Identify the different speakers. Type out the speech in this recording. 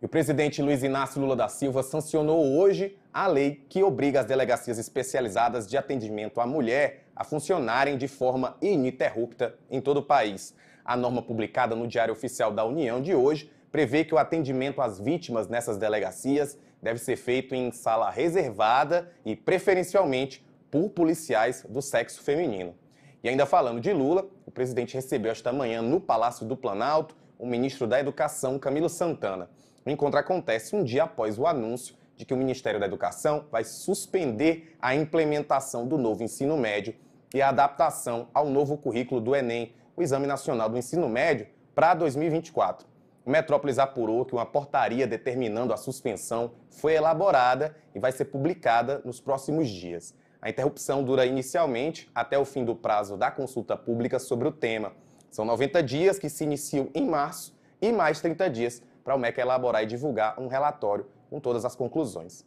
Speaker 1: E o presidente Luiz Inácio Lula da Silva sancionou hoje a lei que obriga as delegacias especializadas de atendimento à mulher a funcionarem de forma ininterrupta em todo o país. A norma publicada no Diário Oficial da União de hoje prevê que o atendimento às vítimas nessas delegacias deve ser feito em sala reservada e preferencialmente por policiais do sexo feminino. E ainda falando de Lula, o presidente recebeu esta manhã no Palácio do Planalto o ministro da Educação, Camilo Santana. O encontro acontece um dia após o anúncio de que o Ministério da Educação vai suspender a implementação do novo ensino médio e a adaptação ao novo currículo do Enem, o Exame Nacional do Ensino Médio, para 2024. O Metrópolis apurou que uma portaria determinando a suspensão foi elaborada e vai ser publicada nos próximos dias. A interrupção dura inicialmente até o fim do prazo da consulta pública sobre o tema. São 90 dias que se iniciam em março e mais 30 dias para o MEC elaborar e divulgar um relatório com todas as conclusões.